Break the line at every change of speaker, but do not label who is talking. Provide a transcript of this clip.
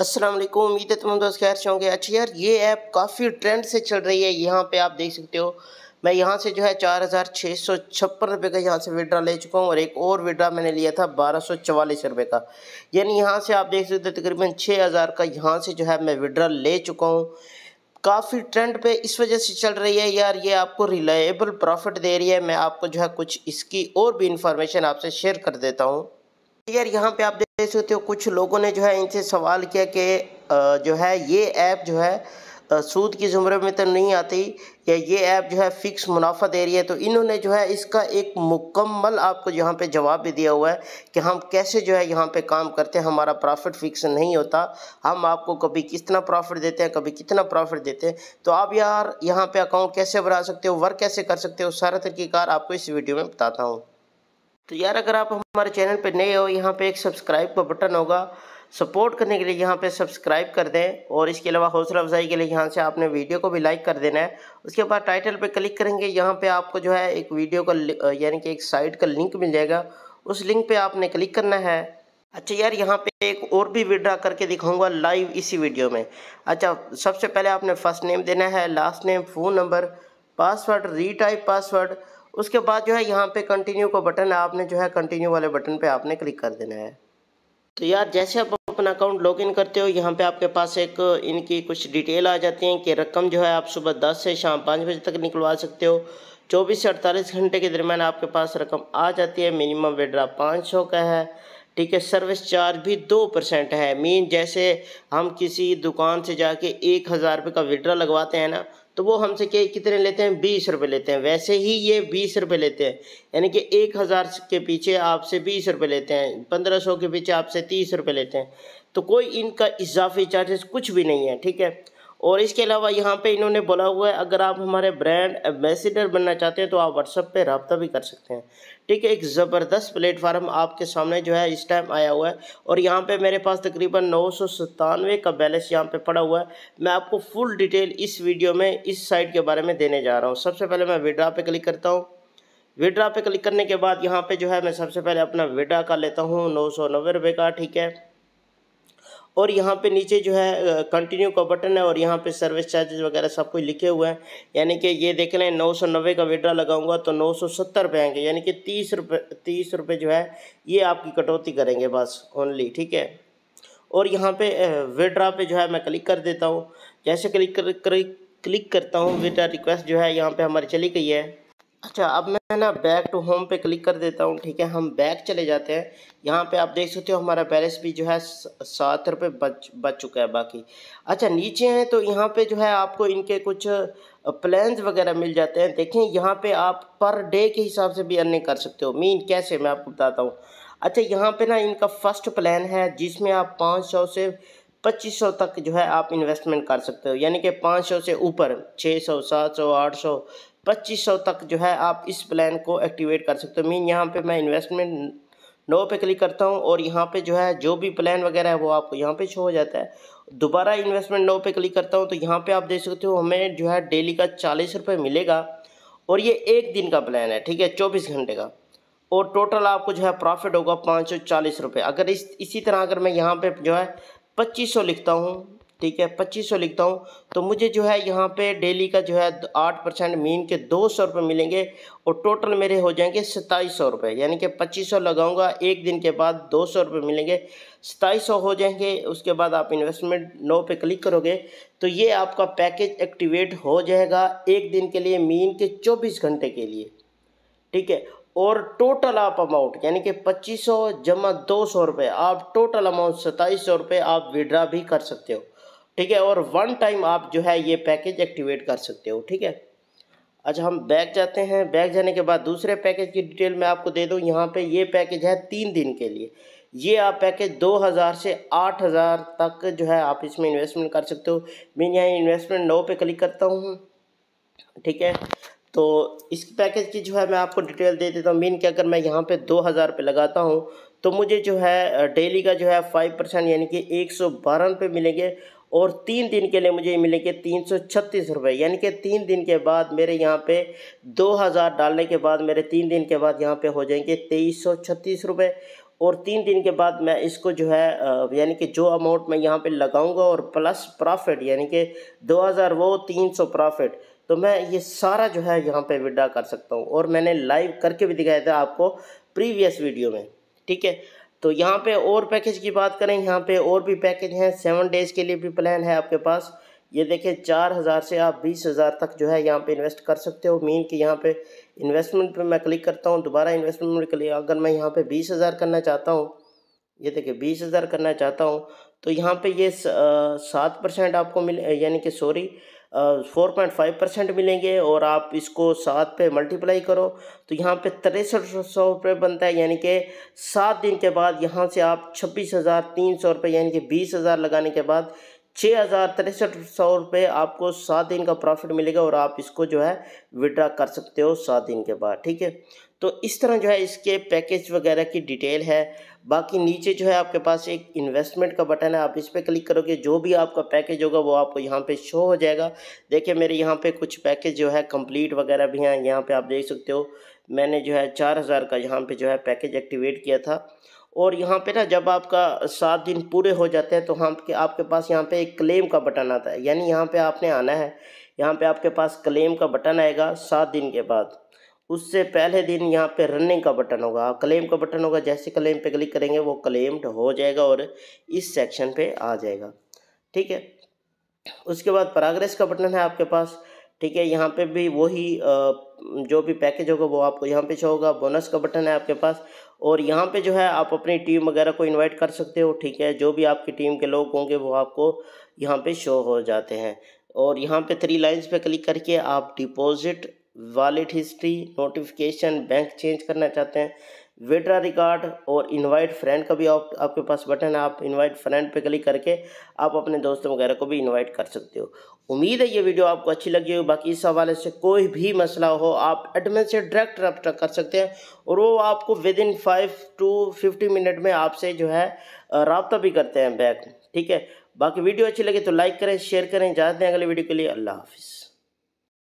असलम उम्मीद है तुम दोस्त खैर से होंगे अच्छी यार ये ऐप काफ़ी ट्रेंड से चल रही है यहाँ पे आप देख सकते हो मैं यहाँ से जो है चार हज़ार छः सौ छप्पन रुपये का यहाँ से विड्रा ले चुका हूँ और एक और विड्रा मैंने लिया था बारह सौ चवालीस रुपये का यानी यहाँ से आप देख सकते हो तकरीबन छः हज़ार का यहाँ से जो है मैं विड्रा ले चुका हूँ काफ़ी ट्रेंड पे इस वजह से चल रही है यार ये आपको रिलायबल प्रॉफिट दे रही है मैं आपको जो है कुछ इसकी और भी इंफॉर्मेशन आपसे शेयर कर देता हूँ यार यहाँ पे आप तो कुछ लोगों ने जो है इनसे सवाल किया कि जो है ये ऐप जो है सूद की ज़ुमरे में तो नहीं आती या ये ऐप जो है फ़िक्स मुनाफा दे रही है तो इन्होंने जो है इसका एक मुकम्मल आपको यहाँ पे जवाब भी दिया हुआ है कि हम कैसे जो है यहाँ पे काम करते हैं हमारा प्रॉफिट फिक्स नहीं होता हम आपको कभी कितना प्रॉफिट देते हैं कभी कितना प्रॉफिट देते हैं तो आप यार यहाँ पर अकाउंट कैसे बना सकते हो वर्क कैसे कर सकते हो सारा तरीक़ेकार आपको इस वीडियो में बताता हूँ तो यार अगर आप हमारे चैनल पर नए हो यहाँ पे एक सब्सक्राइब का बटन होगा सपोर्ट करने के लिए यहाँ पे सब्सक्राइब कर दें और इसके अलावा हौसला अफजाई के लिए यहाँ से आपने वीडियो को भी लाइक कर देना है उसके बाद टाइटल पे क्लिक करेंगे यहाँ पे आपको जो है एक वीडियो का यानी कि एक साइट का लिंक मिल जाएगा उस लिंक पे आपने क्लिक करना है अच्छा यार यहाँ पे एक और भी विड्रा करके दिखाऊंगा लाइव इसी वीडियो में अच्छा सबसे पहले आपने फर्स्ट नेम देना है last name phone number password retype password उसके बाद जो है यहाँ पे कंटिन्यू का बटन है आपने जो है कंटिन्यू वाले बटन पे आपने क्लिक कर देना है तो यार जैसे आप अपना अकाउंट लॉगिन करते हो यहाँ पे आपके पास एक इनकी कुछ डिटेल आ जाती हैं कि रकम जो है आप सुबह दस से शाम पाँच बजे तक निकलवा सकते हो चौबीस से अड़तालीस घंटे के दरमियान आपके पास रकम आ जाती है मिनिमम विड्रा पाँच सौ का है ठीक है सर्विस चार्ज भी दो परसेंट है मीन जैसे हम किसी दुकान से जाके एक हज़ार रुपये का विड्रा लगवाते हैं ना तो वो हमसे के कितने लेते हैं बीस रुपये लेते हैं वैसे ही ये बीस रुपये लेते हैं यानी कि एक हज़ार के पीछे आपसे बीस रुपये लेते हैं पंद्रह सौ के पीछे आपसे तीस रुपये लेते हैं तो कोई इनका इजाफी चार्जेस कुछ भी नहीं है ठीक है और इसके अलावा यहाँ पे इन्होंने बोला हुआ है अगर आप हमारे ब्रांड एम्बेसडर बनना चाहते हैं तो आप व्हाट्सअप पे रबता भी कर सकते हैं ठीक है एक ज़बरदस्त प्लेटफार्म आपके सामने जो है इस टाइम आया हुआ है और यहाँ पे मेरे पास तकरीबन नौ सौ सतानवे का बैलेंस यहाँ पे पड़ा हुआ है मैं आपको फुल डिटेल इस वीडियो में इस साइट के बारे में देने जा रहा हूँ सबसे पहले मैं विड्रा पे क्लिक करता हूँ विड्रा पे क्लिक करने के बाद यहाँ पर जो है मैं सबसे पहले अपना विड्रा का लेता हूँ नौ सौ नब्बे रुपये का ठीक है और यहाँ पे नीचे जो है कंटिन्यू का बटन है और यहाँ पे सर्विस चार्जेस वगैरह सब कुछ लिखे हुए हैं यानी कि ये देख लें नौ सौ नब्बे का विड्रा लगाऊंगा तो नौ सौ सत्तर रुपये आएंगे यानी कि तीस रुपये तीस रुपये जो है ये आपकी कटौती करेंगे बस ओनली ठीक है और यहाँ पे विड्रा पे जो है मैं क्लिक कर देता हूँ जैसे क्लिक कर, कर क्लिक करता हूँ विड्रा रिक्वेस्ट जो है यहाँ पर हमारी चली गई है अच्छा अब मैं ना बैक टू होम पे क्लिक कर देता हूँ ठीक है हम बैक चले जाते हैं यहाँ पे आप देख सकते हो हमारा बैलेंस भी जो है सात रुपये बच बच चुका है बाकी अच्छा नीचे हैं तो यहाँ पे जो है आपको इनके कुछ प्लान वगैरह मिल जाते हैं देखें यहाँ पे आप पर डे के हिसाब से भी अर्निंग कर सकते हो मीन कैसे मैं आपको बताता हूँ अच्छा यहाँ पर ना इनका फर्स्ट प्लान है जिसमें आप पाँच सौ से पच्चीस सौ तक जो है आप इन्वेस्टमेंट कर सकते हो यानी कि पाँच सौ से ऊपर छः सौ सात सौ आठ सौ पच्चीस सौ तक जो है आप इस प्लान को एक्टिवेट कर सकते हो मीन यहाँ पे मैं इन्वेस्टमेंट नो पे क्लिक करता हूँ और यहाँ पे जो है जो भी प्लान वगैरह है वो आपको यहाँ पे शो हो जाता है दोबारा इन्वेस्टमेंट नो पे क्लिक करता हूँ तो यहाँ पे आप देख सकते हो हमें जो है डेली का चालीस रुपये मिलेगा और ये एक दिन का प्लान है ठीक है चौबीस घंटे का और टोटल आपको जो है प्रॉफिट होगा पाँच सौ चालीस रुपये अगर इस इसी तरह अगर मैं यहाँ पर जो है पच्चीस सौ लिखता हूँ ठीक है पच्चीस सौ लिखता हूँ तो मुझे जो है यहाँ पे डेली का जो है आठ परसेंट मीन के दो सौ रुपये मिलेंगे और टोटल मेरे हो जाएंगे सत्ताईस सौ रुपये यानी कि पच्चीस सौ लगाऊँगा एक दिन के बाद दो सौ रुपये मिलेंगे सताईस सौ हो जाएंगे उसके बाद आप इन्वेस्टमेंट नो पे क्लिक करोगे तो ये आपका पैकेज एक्टिवेट हो जाएगा एक दिन के लिए मीन के चौबीस घंटे के लिए ठीक है और टोटल आप अमाउंट यानी कि पच्चीस सौ जमा दो सौ रुपये आप टोटल अमाउंट सत्ताईस सौ रुपये आप विड्रा भी कर सकते हो ठीक है और वन टाइम आप जो है ये पैकेज एक्टिवेट कर सकते हो ठीक है अच्छा हम बैग जाते हैं बैग जाने के बाद दूसरे पैकेज की डिटेल मैं आपको दे दूँ यहाँ पे ये पैकेज है तीन दिन के लिए ये आप पैकेज 2000 से 8000 तक जो है आप इसमें इन्वेस्टमेंट कर सकते हो मैं यहाँ इन्वेस्टमेंट नो पे क्लिक करता हूँ ठीक है तो इस पैकेज की जो है मैं आपको डिटेल दे देता हूँ मीन कि अगर मैं यहाँ पे हज़ार रुपये लगाता हूँ तो मुझे जो है डेली का जो है फाइव परसेंट यानी कि एक सौ बारह रुपये मिलेंगे और तीन दिन के लिए मुझे मिलेंगे तीन सौ छत्तीस रुपये यानी कि तीन दिन के बाद मेरे यहाँ पे दो हज़ार डालने के बाद मेरे तीन दिन के बाद यहाँ पे हो जाएंगे तेईस सौ छत्तीस रुपये और तीन दिन के बाद मैं इसको जो है यानी कि जो अमाउंट मैं यहाँ पे लगाऊंगा और प्लस प्रॉफिट यानी कि हज़ार वो सौ प्रॉफिट तो मैं ये सारा जो है यहाँ पर विड्रा कर सकता हूँ और मैंने लाइव करके भी दिखाया था आपको प्रीवियस वीडियो में ठीक है तो यहाँ पे और पैकेज की बात करें यहाँ पे और भी पैकेज हैं सेवन डेज़ के लिए भी प्लान है आपके पास ये देखिए चार हज़ार से आप बीस हज़ार तक जो है यहाँ पे इन्वेस्ट कर सकते हो मीन कि यहाँ पे इन्वेस्टमेंट पे मैं क्लिक करता हूँ दोबारा इन्वेस्टमेंट के लिए अगर मैं यहाँ पे बीस हज़ार करना चाहता हूँ ये देखिए बीस हज़ार करना चाहता हूँ तो यहाँ पे ये सात परसेंट आपको मिल यानी कि sorry four point five percent मिलेंगे और आप इसको सात पे मल्टीप्लाई करो तो यहाँ पे तिरसठ सौ रुपये बनता है यानी कि सात दिन के बाद यहाँ से आप छब्बीस हज़ार तीन सौ रुपये यानी कि बीस हज़ार लगाने के बाद छः हज़ार तिरसठ सौ रुपये आपको सात दिन का प्रॉफिट मिलेगा और आप इसको जो है विड्रा कर सकते हो सात दिन के बाद ठीक है तो इस तरह जो है इसके पैकेज वगैरह की डिटेल है बाकी नीचे जो है आपके पास एक इन्वेस्टमेंट का बटन है आप इस पर क्लिक करोगे जो भी आपका पैकेज होगा वो आपको यहाँ पे शो हो जाएगा देखिए मेरे यहाँ पे कुछ पैकेज जो है कंप्लीट वगैरह भी हैं यहाँ पे आप देख सकते हो मैंने जो है चार हज़ार का यहाँ पे जो है पैकेज एक्टिवेट किया था और यहाँ पे ना जब आपका सात दिन पूरे हो जाते हैं तो हम के आपके पास यहाँ पे एक क्लेम का बटन आता है यानी यहाँ पे आपने आना है यहाँ पे आपके पास क्लेम का बटन आएगा सात दिन के बाद उससे पहले दिन यहाँ पे रनिंग का बटन होगा क्लेम का बटन होगा जैसे क्लेम पे क्लिक करेंगे वो क्लेम्ड हो जाएगा और इस सेक्शन पे आ जाएगा ठीक है उसके बाद प्रोग्रेस का बटन है आपके पास ठीक है यहाँ पे भी वही जो भी पैकेज होगा वो आपको यहाँ पे शो होगा बोनस का बटन है आपके पास और यहाँ पे जो है आप अपनी टीम वगैरह को इनवाइट कर सकते हो ठीक है जो भी आपकी टीम के लोग होंगे वो आपको यहाँ पे शो हो जाते हैं और यहाँ पे थ्री लाइंस पे क्लिक करके आप deposit wallet history notification bank change करना चाहते हैं विड्रा रिकॉर्ड और इनवाइट फ्रेंड का भी आप, आपके पास बटन है आप इनवाइट फ्रेंड पे क्लिक करके आप अपने दोस्तों वगैरह को भी इनवाइट कर सकते हो उम्मीद है ये वीडियो आपको अच्छी लगी होगी बाकी इस हवाले से कोई भी मसला हो आप एडमिन से डायरेक्ट रब्ट कर सकते हैं और वो आपको within five to fifty minute में आपसे जो है रबता भी करते हैं बैक ठीक है बाकी वीडियो अच्छी लगे तो लाइक करें शेयर करें ज़्यादा हैं अगले वीडियो के लिए अल्लाह हाफिज़